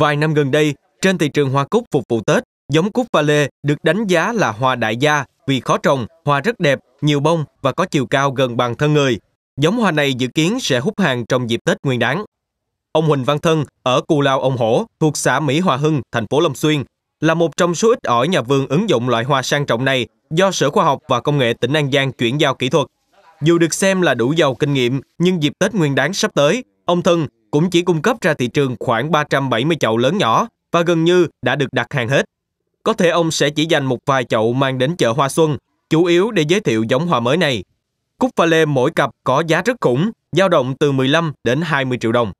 Vài năm gần đây, trên thị trường hoa cúc phục vụ Tết, giống cúc va lê được đánh giá là hoa đại gia vì khó trồng, hoa rất đẹp, nhiều bông và có chiều cao gần bằng thân người. Giống hoa này dự kiến sẽ hút hàng trong dịp Tết Nguyên đán. Ông Huỳnh Văn Thân ở Cù Lao Ông Hổ thuộc xã Mỹ Hòa Hưng, thành phố Long Xuyên là một trong số ít ỏi nhà vườn ứng dụng loại hoa sang trọng này do Sở Khoa học và Công nghệ tỉnh An Giang chuyển giao kỹ thuật. Dù được xem là đủ giàu kinh nghiệm, nhưng dịp Tết Nguyên đán sắp tới, ông Thân cũng chỉ cung cấp ra thị trường khoảng 370 chậu lớn nhỏ và gần như đã được đặt hàng hết. Có thể ông sẽ chỉ dành một vài chậu mang đến chợ Hoa Xuân, chủ yếu để giới thiệu giống hoa mới này. Cúc pha lê mỗi cặp có giá rất khủng, dao động từ 15 đến 20 triệu đồng.